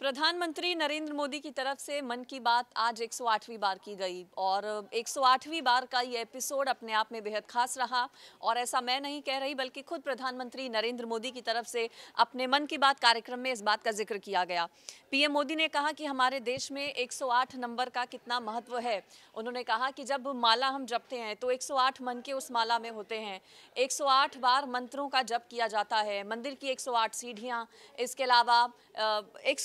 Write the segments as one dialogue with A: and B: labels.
A: प्रधानमंत्री नरेंद्र मोदी की तरफ से मन की बात आज 108वीं बार की गई और 108वीं बार का ये एपिसोड अपने आप में बेहद खास रहा और ऐसा मैं नहीं कह रही बल्कि खुद प्रधानमंत्री नरेंद्र मोदी की तरफ से अपने मन की बात कार्यक्रम में इस बात का जिक्र किया गया पीएम मोदी ने कहा कि हमारे देश में 108 नंबर का कितना महत्व है उन्होंने कहा कि जब माला हम जपते हैं तो एक मन के उस माला में होते हैं एक बार मंत्रों का जप किया जाता है मंदिर की 108 सीढ़ियाँ इसके अलावा एक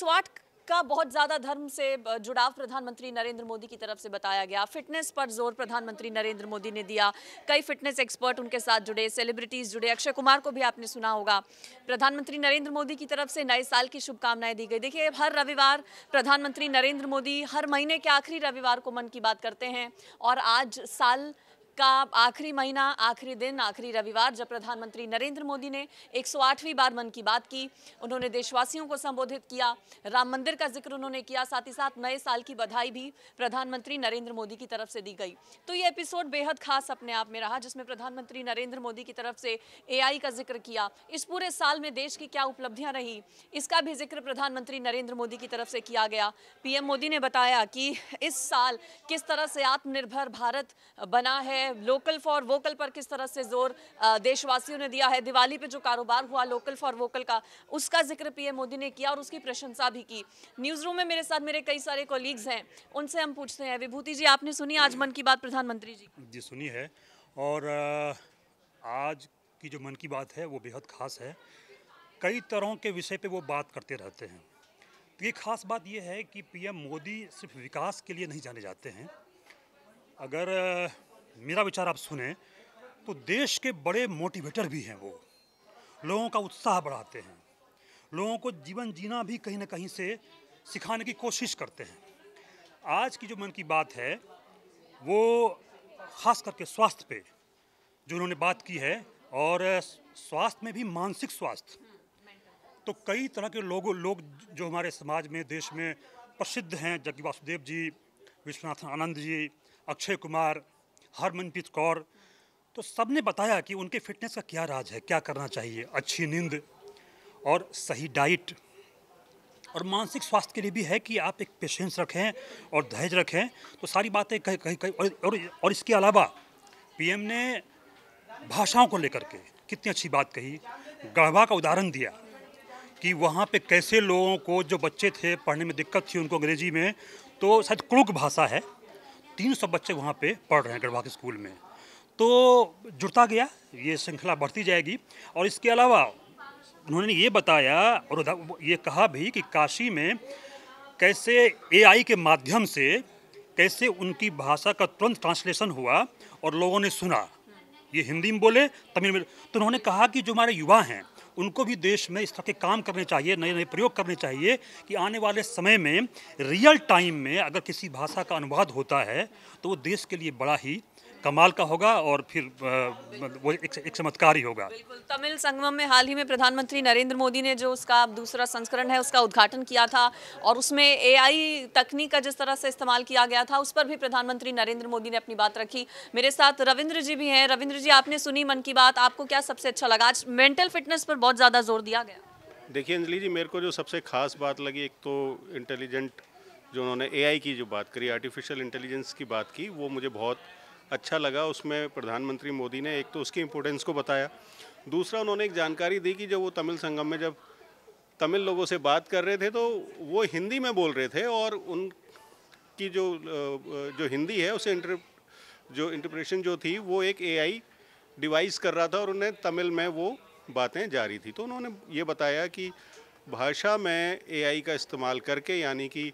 A: का बहुत ज़्यादा धर्म से जुड़ाव प्रधानमंत्री नरेंद्र मोदी की तरफ से बताया गया फिटनेस पर जोर प्रधानमंत्री नरेंद्र मोदी ने दिया कई फिटनेस एक्सपर्ट उनके साथ जुड़े सेलिब्रिटीज़ जुड़े अक्षय कुमार को भी आपने सुना होगा प्रधानमंत्री नरेंद्र मोदी की तरफ से नए साल की शुभकामनाएं दी गई देखिए हर रविवार प्रधानमंत्री नरेंद्र मोदी हर महीने के आखिरी रविवार को मन की बात करते हैं और आज साल का आखिरी महीना आखिरी दिन आखिरी रविवार जब प्रधानमंत्री नरेंद्र मोदी ने 108वीं बार मन की बात की उन्होंने देशवासियों को संबोधित किया राम मंदिर का जिक्र उन्होंने किया साथ ही साथ नए साल की बधाई भी प्रधानमंत्री नरेंद्र मोदी की तरफ से दी गई तो ये एपिसोड बेहद खास अपने आप में रहा जिसमें प्रधानमंत्री नरेंद्र मोदी की तरफ से ए का जिक्र किया इस पूरे साल में देश की क्या उपलब्धियाँ रही इसका भी जिक्र प्रधानमंत्री नरेंद्र मोदी की तरफ से किया गया पीएम मोदी ने बताया कि इस साल किस तरह से आत्मनिर्भर भारत बना है लोकल फॉर वोकल पर किस तरह से जोर देशवासियों ने दिया है दिवाली पे जो कारोबार हुआ लोकल फॉर वोकल का उसका जिक्र पीएम मोदी ने किया और उसकी प्रशंसा भी की न्यूज़ रूम में मेरे साथ मेरे कई सारे कोलीग्स हैं उनसे हम पूछते हैं विभूति जी आपने सुनी आज मन की बात प्रधानमंत्री जी
B: जी सुनी है और आज की जो मन की बात है वो बेहद खास है कई तरह के विषय पर वो बात करते रहते हैं तो ये खास बात यह है कि पीएम मोदी सिर्फ विकास के लिए नहीं जाने जाते हैं अगर मेरा विचार आप सुने तो देश के बड़े मोटिवेटर भी हैं वो लोगों का उत्साह बढ़ाते हैं लोगों को जीवन जीना भी कहीं ना कहीं से सिखाने की कोशिश करते हैं आज की जो मन की बात है वो खास करके स्वास्थ्य पे जो उन्होंने बात की है और स्वास्थ्य में भी मानसिक स्वास्थ्य तो कई तरह के लोगों लोग जो हमारे समाज में देश में प्रसिद्ध हैं जबकि वासुदेव जी विश्वनाथन आनंद जी अक्षय कुमार हरमनप्रीत कौर तो सब ने बताया कि उनके फिटनेस का क्या राज है क्या करना चाहिए अच्छी नींद और सही डाइट और मानसिक स्वास्थ्य के लिए भी है कि आप एक पेशेंस रखें और धैर्य रखें तो सारी बातें कहीं कहीं कही और, और और इसके अलावा पीएम ने भाषाओं को लेकर के कितनी अच्छी बात कही गढ़वा का उदाहरण दिया कि वहाँ पे कैसे लोगों को जो बच्चे थे पढ़ने में दिक्कत थी उनको अंग्रेजी में तो शायद क्लुक भाषा है 300 बच्चे वहाँ पे पढ़ रहे हैं गढ़वा के स्कूल में तो जुड़ता गया ये श्रृंखला बढ़ती जाएगी और इसके अलावा उन्होंने ये बताया और ये कहा भी कि काशी में कैसे एआई के माध्यम से कैसे उनकी भाषा का तुरंत ट्रांसलेशन हुआ और लोगों ने सुना ये हिंदी में बोले तमिल में तो उन्होंने कहा कि जो हमारे युवा हैं उनको भी देश में इस तरह के काम करने चाहिए नए नए प्रयोग करने चाहिए कि आने वाले समय में रियल टाइम में अगर किसी भाषा का अनुवाद होता है तो वो देश के लिए बड़ा ही कमाल का होगा और फिर वो एक, एक चमत्कार ही होगा
A: तमिल संगम में हाल ही में प्रधानमंत्री नरेंद्र मोदी ने जो उसका दूसरा संस्करण है उसका उद्घाटन किया था और उसमें एआई तकनीक का जिस तरह से इस्तेमाल किया गया था उस पर भी प्रधानमंत्री नरेंद्र मोदी ने अपनी बात रखी मेरे साथ रविंद्र जी भी हैं रविंद्र जी आपने सुनी मन की बात आपको क्या सबसे अच्छा लगा आज मेंटल फिटनेस पर बहुत ज़्यादा जोर दिया गया
C: देखिए अंजलि जी मेरे को जो सबसे खास बात लगी एक तो इंटेलिजेंट जो उन्होंने एआई की जो बात करी आर्टिफिशियल इंटेलिजेंस की बात की वो मुझे बहुत अच्छा लगा उसमें प्रधानमंत्री मोदी ने एक तो उसकी इम्पोर्टेंस को बताया दूसरा उन्होंने एक जानकारी दी कि जब वो तमिल संगम में जब तमिल लोगों से बात कर रहे थे तो वो हिंदी में बोल रहे थे और उनकी जो जो हिंदी है उसे इंटर जो इंटरप्रेशन जो थी वो एक एआई डिवाइस कर रहा था और उन्हें तमिल में वो बातें जारी थी तो उन्होंने ये बताया कि भाषा में एआई का इस्तेमाल करके यानी कि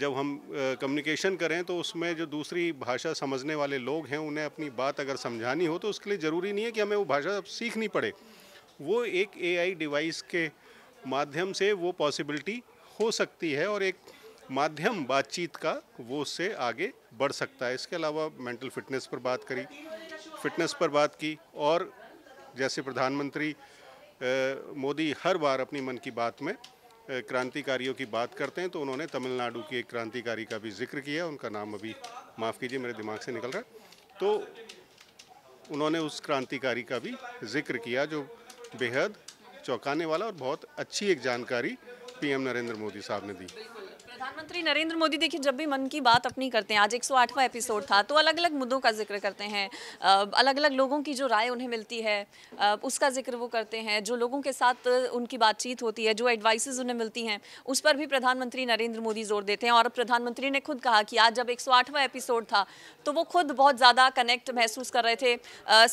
C: जब हम कम्युनिकेशन करें तो उसमें जो दूसरी भाषा समझने वाले लोग हैं उन्हें अपनी बात अगर समझानी हो तो उसके लिए ज़रूरी नहीं है कि हमें वो भाषा सीखनी पड़े वो एक एआई डिवाइस के माध्यम से वो पॉसिबिलिटी हो सकती है और एक माध्यम बातचीत का वो उससे आगे बढ़ सकता है इसके अलावा मेंटल फिटनेस पर बात करी फिटनेस पर बात की और जैसे प्रधानमंत्री मोदी हर बार अपनी मन की बात में क्रांतिकारियों की बात करते हैं तो उन्होंने तमिलनाडु की एक क्रांतिकारी का भी जिक्र किया उनका नाम अभी माफ़ कीजिए मेरे दिमाग से निकल रहा है तो उन्होंने उस क्रांतिकारी का भी जिक्र किया जो बेहद चौंकाने वाला और बहुत अच्छी एक जानकारी पीएम नरेंद्र मोदी साहब ने दी
A: प्रधानमंत्री नरेंद्र मोदी देखिए जब भी मन की बात अपनी करते हैं आज 108वां एपिसोड था तो अलग अलग मुद्दों का जिक्र करते हैं अलग अलग लोगों की जो राय उन्हें मिलती है उसका जिक्र वो करते हैं जो लोगों के साथ उनकी बातचीत होती है जो एडवाइसेज उन्हें मिलती हैं उस पर भी प्रधानमंत्री नरेंद्र मोदी जोर देते हैं और प्रधानमंत्री ने खुद कहा कि आज जब एक एपिसोड था तो वो खुद बहुत ज़्यादा कनेक्ट महसूस कर रहे थे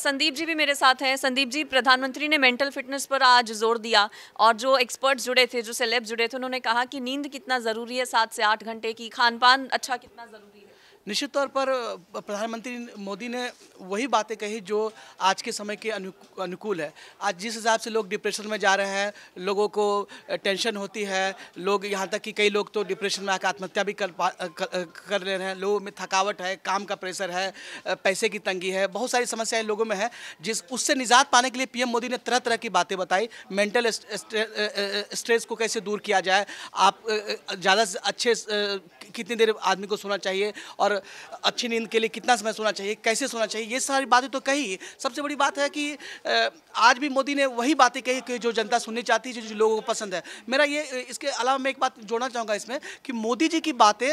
A: संदीप जी भी मेरे साथ हैं संदीप जी प्रधानमंत्री ने मेंटल फिटनेस पर आज जोर दिया और जो एक्सपर्ट्स जुड़े थे जो सेलेब्स जुड़े थे उन्होंने कहा कि नींद कितना ज़रूरी है सात से आठ घंटे की खान पान अच्छा कितना ज़रूरी
D: है निश्चित तौर पर प्रधानमंत्री मोदी ने वही बातें कही जो आज के समय के अनुकूल है आज जिस हिसाब से लोग डिप्रेशन में जा रहे हैं लोगों को टेंशन होती है लोग यहाँ तक कि कई लोग तो डिप्रेशन में आकर आत्महत्या भी कर, कर कर ले रहे हैं लोगों में थकावट है काम का प्रेशर है पैसे की तंगी है बहुत सारी समस्याएं लोगों में है जिस उससे निजात पाने के लिए पी मोदी ने तरह तरह की बातें बताई मेंटल स्ट्रेस को कैसे दूर किया जाए आप ज़्यादा अच्छे कितनी देर आदमी को सोना चाहिए और और अच्छी नींद के लिए कितना समय सोना चाहिए कैसे सोना चाहिए ये सारी बातें तो कही सबसे बड़ी बात है कि आज भी मोदी ने वही बातें कही कि जो जनता सुननी चाहती है जो लोगों को पसंद है मेरा ये इसके अलावा मैं एक बात जोड़ना चाहूँगा इसमें कि मोदी जी की बातें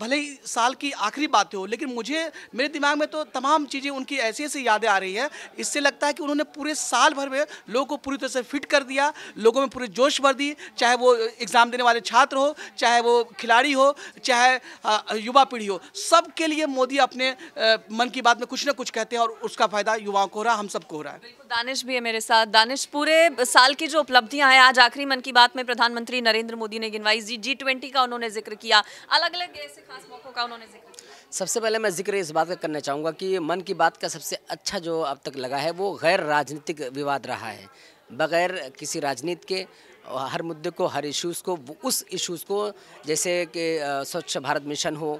D: भले ही साल की आखिरी बातें हो लेकिन मुझे मेरे दिमाग में तो तमाम चीज़ें उनकी ऐसी ऐसी यादें आ रही है इससे लगता है कि उन्होंने पूरे साल भर में लोगों को पूरी तरह से फिट कर दिया लोगों में पूरे जोश भर दी चाहे वो एग्ज़ाम देने वाले छात्र हो चाहे वो खिलाड़ी हो चाहे युवा पीढ़ी हो सबके लिए मोदी अपने मन की बात में कुछ ना कुछ कहते हैं और उसका फायदा युवाओं को हो रहा है हम सबको हो रहा है बिल्कुल
A: दानिश भी है मेरे साथ दानिश पूरे साल की जो उपलब्धियां हैं आज आखिरी मन की बात में प्रधानमंत्री नरेंद्र मोदी ने गिनवाई जी जी ट्वेंटी का उन्होंने जिक्र किया अलग अलग ऐसे खास मौक़ों का उन्होंने जिक्र
E: सबसे पहले मैं जिक्र इस बात का करना चाहूँगा कि मन की बात का सबसे अच्छा जो अब तक लगा है वो गैर राजनीतिक विवाद रहा है बगैर किसी राजनीति के हर मुद्दे को हर इश्यूज़ को उस इश्यूज़ को जैसे कि स्वच्छ भारत मिशन हो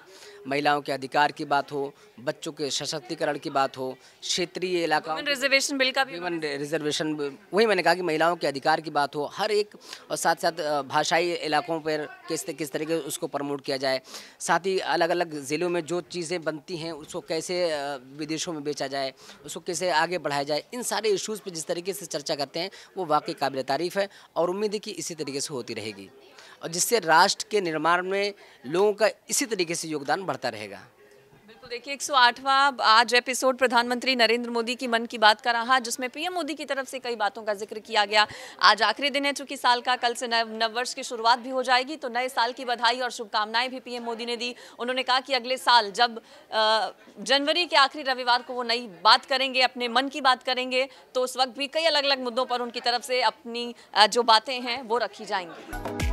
E: महिलाओं के अधिकार की बात हो बच्चों के सशक्तिकरण की बात हो क्षेत्रीय इलाका
A: रिजर्वेशन बिल का भी
E: रिजर्वेशन वही मैंने कहा कि महिलाओं के अधिकार की बात हो हर एक और साथ साथ भाषाई इलाकों पर किस किस तरीके उसको प्रमोट किया जाए साथ ही अलग अलग ज़िलों में जो चीज़ें बनती हैं उसको कैसे विदेशों में बेचा जाए उसको कैसे आगे बढ़ाया जाए इन सारे इशूज़ पर जिस तरीके से चर्चा करते हैं वो वाकई काबिल तारीफ़ है और उम्मीद है कि इसी तरीके से होती रहेगी और जिससे राष्ट्र के निर्माण में लोगों का इसी तरीके से योगदान बढ़ता रहेगा
A: देखिए 108वां आज एपिसोड प्रधानमंत्री नरेंद्र मोदी की मन की बात का रहा जिसमें पीएम मोदी की तरफ से कई बातों का जिक्र किया गया आज आखिरी दिन है चूंकि साल का कल से नव वर्ष की शुरुआत भी हो जाएगी तो नए साल की बधाई और शुभकामनाएं भी पीएम मोदी ने दी उन्होंने कहा कि अगले साल जब जनवरी के आखिरी रविवार को वो नई बात करेंगे अपने मन की बात करेंगे तो उस वक्त भी कई अलग अलग मुद्दों पर उनकी तरफ से अपनी जो बातें हैं वो रखी जाएंगी